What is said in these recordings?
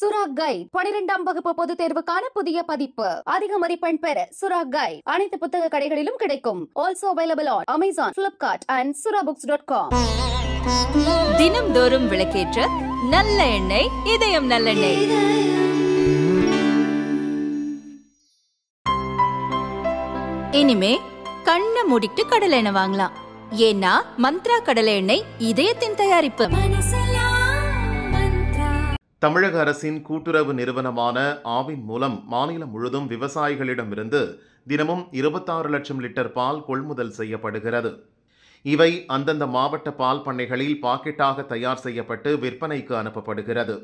சுரா கைட் பனிரெண்டாம் வகுப்பு பொதுத் தேர்வுக்கான புதிய பதிப்பு அதிக மதிப்பெண் பெற சுரா கைட் அனைத்து புத்தக கடைகளிலும் கிடைக்கும் also available on Amazon Flipkart and Sura books dot com தோறும் விளக்கேற்ற நல்ல எண்ணெய் இதயம் நல்லெண்ணெய் இனிமே கண்ண மூடிட்டு கடலை எண்ணெய் வாங்கலாம் ஏன்னா மந்த்ரா கடலை எண்ணெய் இதயத்தின் தயாரிப்பு தமிழக அரசின் கூட்டுறவு நிறுவனமான ஆவின் மூலம் மாநிலம் முழுதும் விவசாயிகளிடமிருந்து தினமும் இருபத்தாறு லட்சம் லிட்டர் பால் கொள்முதல் செய்யப்படுகிறது இவை அந்தந்த மாவட்ட பால் பண்ணைகளில் பாக்கெட்டாக தயார் செய்யப்பட்டு விற்பனைக்கு அனுப்பப்படுகிறது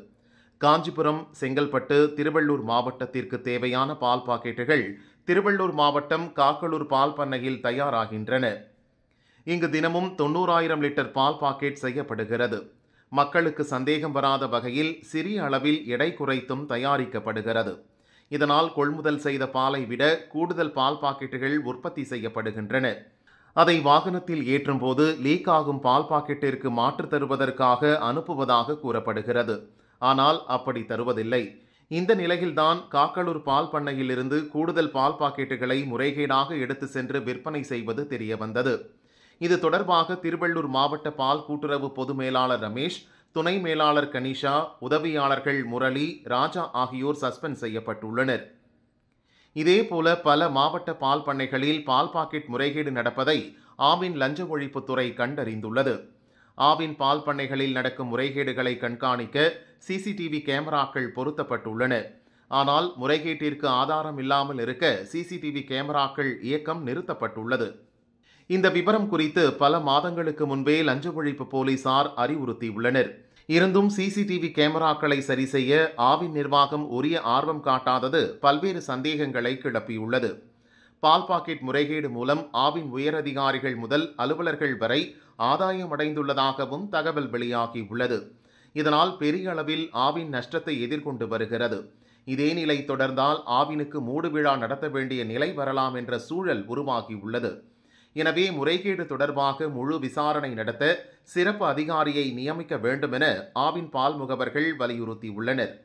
காஞ்சிபுரம் செங்கல்பட்டு திருவள்ளூர் மாவட்டத்திற்கு தேவையான பால் பாக்கெட்டுகள் திருவள்ளூர் மாவட்டம் காக்கலூர் பால் பண்ணையில் தயாராகின்றன இங்கு தினமும் தொண்ணூறாயிரம் லிட்டர் பால் பாக்கெட் செய்யப்படுகிறது மக்களுக்கு சந்தேகம் வராத வகையில் சிறிய அளவில் எடை குறைத்தும் தயாரிக்கப்படுகிறது இதனால் கொள்முதல் செய்த பாலை விட கூடுதல் பால் பாக்கெட்டுகள் உற்பத்தி செய்யப்படுகின்றன அதை வாகனத்தில் ஏற்றும்போது லீக் ஆகும் பால் பாக்கெட்டிற்கு மாற்று தருவதற்காக அனுப்புவதாக கூறப்படுகிறது ஆனால் அப்படி தருவதில்லை இந்த நிலையில்தான் காக்களூர் பால் பண்ணையிலிருந்து கூடுதல் பால் பாக்கெட்டுகளை முறைகேடாக எடுத்து சென்று விற்பனை செய்வது தெரியவந்தது இது தொடர்பாக திருவள்ளூர் மாவட்ட பால் கூட்டுறவு பொது மேலாளர் ரமேஷ் துணை மேலாளர் கனிஷா உதவியாளர்கள் முரளி ராஜா ஆகியோர் சஸ்பெண்ட் செய்யப்பட்டுள்ளனர் இதேபோல பல மாவட்ட பால் பண்ணைகளில் பால் பாக்கெட் முறைகேடு நடப்பதை ஆவின் லஞ்ச ஒழிப்புத்துறை கண்டறிந்துள்ளது ஆவின் பால் பண்ணைகளில் நடக்கும் முறைகேடுகளை கண்காணிக்க சிசிடிவி கேமராக்கள் பொருத்தப்பட்டுள்ளன ஆனால் முறைகேட்டிற்கு ஆதாரம் இல்லாமல் இருக்க சிசிடிவி கேமராக்கள் இயக்கம் நிறுத்தப்பட்டுள்ளது இந்த விவரம் குறித்து பல மாதங்களுக்கு முன்பே லஞ்ச ஒழிப்பு போலீசார் அறிவுறுத்தியுள்ளனர் இருந்தும் சிசிடிவி கேமராக்களை சரி செய்ய ஆவின் நிர்வாகம் உரிய ஆர்வம் காட்டாதது பல்வேறு சந்தேகங்களை கிளப்பியுள்ளது பால் பாக்கெட் முறைகேடு மூலம் ஆவின் உயரதிகாரிகள் முதல் அலுவலர்கள் வரை ஆதாயம் அடைந்துள்ளதாகவும் தகவல் வெளியாகியுள்ளது இதனால் பெரிய அளவில் ஆவின் நஷ்டத்தை எதிர்கொண்டு வருகிறது இதே நிலை தொடர்ந்தால் ஆவினுக்கு மூடு விழா நடத்த வேண்டிய நிலை வரலாம் என்ற சூழல் உருவாகியுள்ளது எனவே முறைகேடு தொடர்பாக முழு விசாரணை நடத்த சிறப்பு அதிகாரியை நியமிக்க வேண்டும் என ஆவின் பால் முகவர்கள் வலியுறுத்தியுள்ளனர்